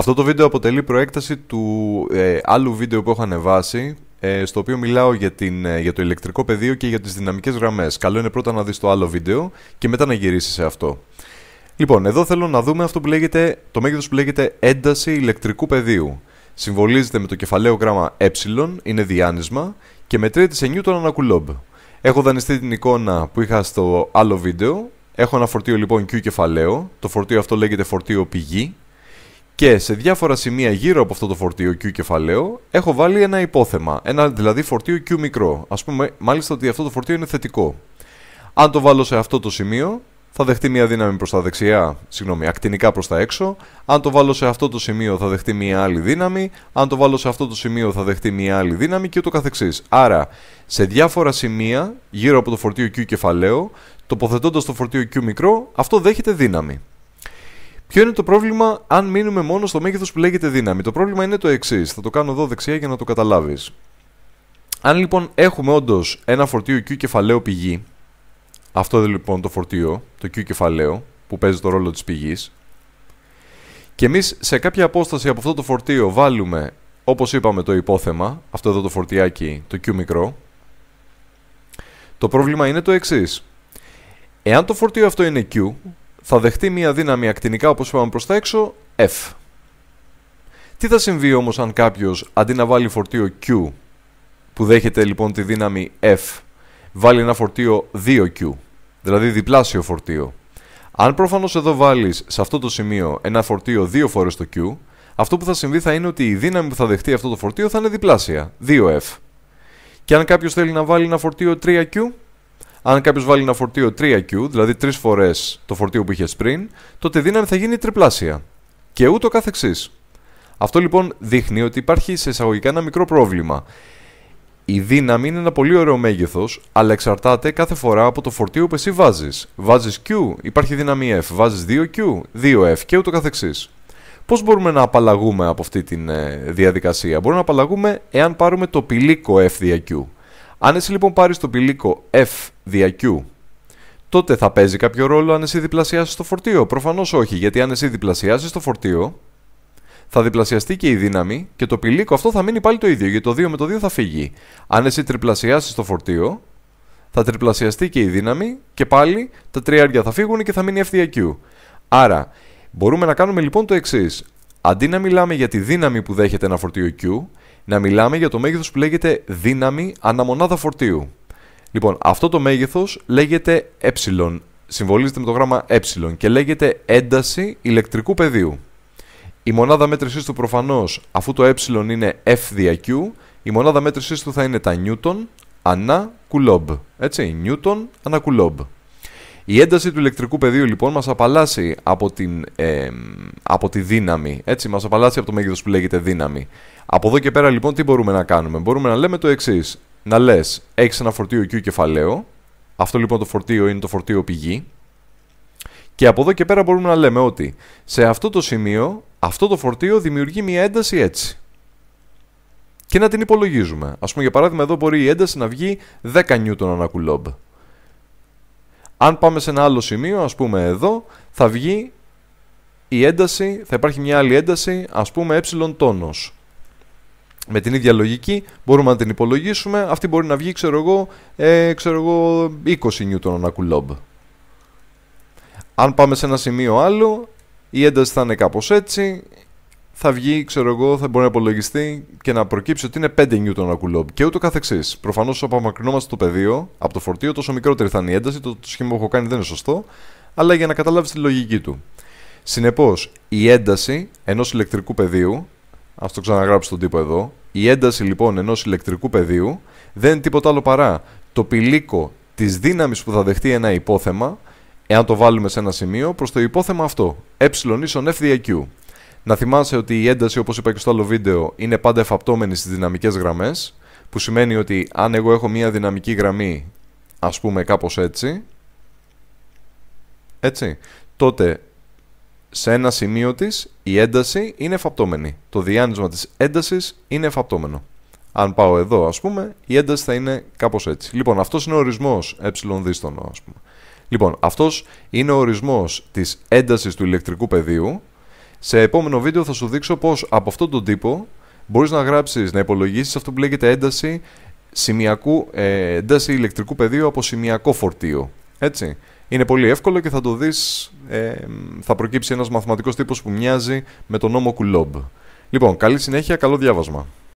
Αυτό το βίντεο αποτελεί προέκταση του ε, άλλου βίντεο που έχω ανεβάσει ε, στο οποίο μιλάω για, την, ε, για το ηλεκτρικό πεδίο και για τις δυναμικές γραμμές. Καλό είναι πρώτα να δεις το άλλο βίντεο και μετά να γυρίσεις σε αυτό. Λοιπόν, εδώ θέλω να δούμε αυτό που το μέγεθος που λέγεται ένταση ηλεκτρικού πεδίου. Συμβολίζεται με το κεφαλαίο γράμμα ε, είναι διάνυσμα και μετρείται σε νιούτον ανά κουλόμπ. Έχω δανειστεί την εικόνα που είχα στο άλλο βίντεο. Έχω ένα φορτίο λοιπόν Q κεφαλαίο. Το φορτίο αυτό λέγεται φορτίο πηγή και σε διάφορα σημεία γύρω από αυτό το φορτίο Q κεφαλαίο έχω βάλει ένα υπόθεμα. Ένα δηλαδή φορτίο Q μικρό. Ας πούμε, μάλιστα ότι αυτό το φορτίο είναι θετικό. Αν το βάλω σε αυτό το σημείο, θα δεχτεί μια δύναμη προς τα δεξιά, συγγνώμη, ακτινικά προς τα έξω. Αν το βάλω σε αυτό το σημείο, θα δεχτεί μια άλλη δύναμη. Αν το βάλω σε αυτό το σημείο, θα δεχτεί μια άλλη δύναμη και ούτω καθεξής. Άρα, σε διάφορα σημεία γύρω από το φορτίο Q κεφαλαίο, τοποθετώντας το φορτίο Q μικρό, αυτό δέχεται δύναμη. Ποιο είναι το πρόβλημα αν μείνουμε μόνο στο μέγεθος που λέγεται δύναμη. Το πρόβλημα είναι το εξής. Θα το κάνω εδώ δεξιά για να το καταλάβεις. Αν λοιπόν έχουμε όντως ένα φορτίο Q κεφαλαίο πηγή, αυτό είναι λοιπόν το φορτίο, το Q κεφαλαίο, που παίζει το ρόλο της πηγής, και εμείς σε κάποια απόσταση από αυτό το φορτίο βάλουμε, όπως είπαμε, το υπόθεμα, αυτό εδώ το φορτιάκι, το Q μικρό, το πρόβλημα είναι το εξής. Εάν το φορτίο αυτό είναι Q, θα δεχτεί μία δύναμη ακτινικά όπως είπαμε προς τα έξω, F. Τι θα συμβεί όμως αν κάποιος αντί να βάλει φορτίο Q, που δέχεται λοιπόν τη δύναμη F, βάλει ένα φορτίο 2Q, δηλαδή διπλάσιο φορτίο. Αν προφανώς εδώ βάλεις σε αυτό το σημείο ένα φορτίο 2 φορές το Q, αυτό που θα συμβεί θα είναι ότι η δύναμη που θα δεχτεί αυτό το φορτίο θα είναι διπλάσια, 2F. Και αν κάποιος θέλει να βάλει ένα φορτίο 3Q, αν κάποιος βάλει ένα φορτίο 3Q, δηλαδή τρεις φορές το φορτίο που είχε πριν, τότε η δύναμη θα γίνει τριπλάσια. Και ούτω καθεξής. Αυτό λοιπόν δείχνει ότι υπάρχει σε εισαγωγικά ένα μικρό πρόβλημα. Η δύναμη είναι ένα πολύ ωραίο μέγεθος, αλλά εξαρτάται κάθε φορά από το φορτίο που εσύ βάζεις. Βάζεις Q, υπάρχει δύναμη F. Βάζεις 2Q, 2F και ούτω καθεξής. Πώς μπορούμε να απαλλαγούμε από αυτή τη ε, διαδικασία, Μπορούμε να απαλλαγούμε εάν πάρουμε το πηλίκο F δια Q. Αν εσύ λοιπόν πάρεις τον πηλίκο F δια Q, τότε θα παίζει κάποιο ρόλο αν εσύ διπλασιάσεις το φορτίο. Προφανώς όχι, γιατί αν εσύ διπλασιάσεις το φορτίο, θα διπλασιαστεί και η δύναμη και το πηλίκο αυτό θα μείνει πάλι το ίδιο, γιατί το 2 με το 2 θα φύγει. Αν εσύ τριπλασιάσεις το φορτίο, θα τριπλασιαστεί και η δύναμη και πάλι τα τριάρια θα φύγουν και θα μείνει F Q. Άρα, μπορούμε να κάνουμε λοιπόν το εξής. Αντί να μιλάμε για τη δύναμη που δέχεται ένα φορτίο Q, να μιλάμε για το μέγεθος που λέγεται δύναμη αναμονάδα φορτίου. Λοιπόν, αυτό το μέγεθος λέγεται ε, συμβολίζεται με το γράμμα ε και λέγεται ένταση ηλεκτρικού πεδίου. Η μονάδα μέτρησής του προφανώς, αφού το ε είναι F δια Q, η μονάδα μέτρησής του θα είναι τα νιούτον ανά κουλόμπ. Έτσι, νιούτον ανά κουλόμπ. Η ένταση του ηλεκτρικού πεδίου λοιπόν μας απαλλάσσει από, ε, από τη δύναμη, έτσι, μας απαλλάσσει από το μέγεθος που λέγεται δύναμη. Από εδώ και πέρα λοιπόν τι μπορούμε να κάνουμε, μπορούμε να λέμε το εξής. να λες έχεις ένα φορτίο Q κεφαλαίο, αυτό λοιπόν το φορτίο είναι το φορτίο πηγή, και από εδώ και πέρα μπορούμε να λέμε ότι σε αυτό το σημείο αυτό το φορτίο δημιουργεί μια ένταση έτσι. Και να την υπολογίζουμε. Ας πούμε για παράδειγμα εδώ μπορεί η ένταση να βγει 10 νιούτον ανά αν πάμε σε ένα άλλο σημείο, ας πούμε εδώ, θα βγει η ένταση, θα υπάρχει μια άλλη ένταση, ας πούμε ε τόνος. Με την ίδια λογική μπορούμε να την υπολογίσουμε, αυτή μπορεί να βγει, ξέρω εγώ, 20 ε, νιούτον ανά Αν πάμε σε ένα σημείο άλλο, η ένταση θα είναι κάπως έτσι, θα βγει, ξέρω εγώ, θα μπορεί να υπολογιστεί και να προκύψει ότι είναι 5 νιούτον ένα κουλόμπ και ούτω καθεξής. Προφανώς όσο απομακρυνόμαστε το πεδίο από το φορτίο, τόσο μικρότερη θα είναι η ένταση. Το, το σχήμα που έχω κάνει δεν είναι σωστό, αλλά για να καταλάβεις τη λογική του. Συνεπώς, η ένταση ενός ηλεκτρικού πεδίου, ας το ξαναγράψω στον τύπο εδώ, η ένταση λοιπόν ενός ηλεκτρικού πεδίου δεν είναι τίποτα άλλο παρά το πηλίκο της δύναμης που θα δεχτεί ένα υπόθεμα, εάν το βάλουμε σε ένα σημείο, προς το υπόθεμα αυτό, ε ίσον f να θυμάσαι ότι η ένταση, όπως είπα και στο άλλο βίντεο, είναι πάντα εφαπτώμενη στις δυναμικές γραμμές. Που σημαίνει ότι αν εγώ έχω μία δυναμική γραμμή, ας πούμε κάπως έτσι. Έτσι, τότε σε ένα σημείο της η ένταση είναι εφαπτώμενη. Το διάνυσμα της έντασης είναι εφαπτώμενο. Αν πάω εδώ ας πούμε, η ένταση θα είναι κάπως έτσι. Λοιπόν, αυτός είναι ο ορισμός ε δίστονο πούμε. Λοιπόν, αυτός είναι ο ορισμός της έντασης του ηλεκτρικού πεδίου σε επόμενο βίντεο θα σου δείξω πώς από αυτόν τον τύπο μπορείς να γράψεις, να υπολογίσεις αυτό που λέγεται ένταση, σημειακού, ε, ένταση ηλεκτρικού πεδίου από σημειακό φορτίο. Έτσι. Είναι πολύ εύκολο και θα το δεις, ε, θα προκύψει ένας μαθηματικός τύπος που μοιάζει με τον νόμο Κουλόμπ. Λοιπόν, καλή συνέχεια, καλό διάβασμα.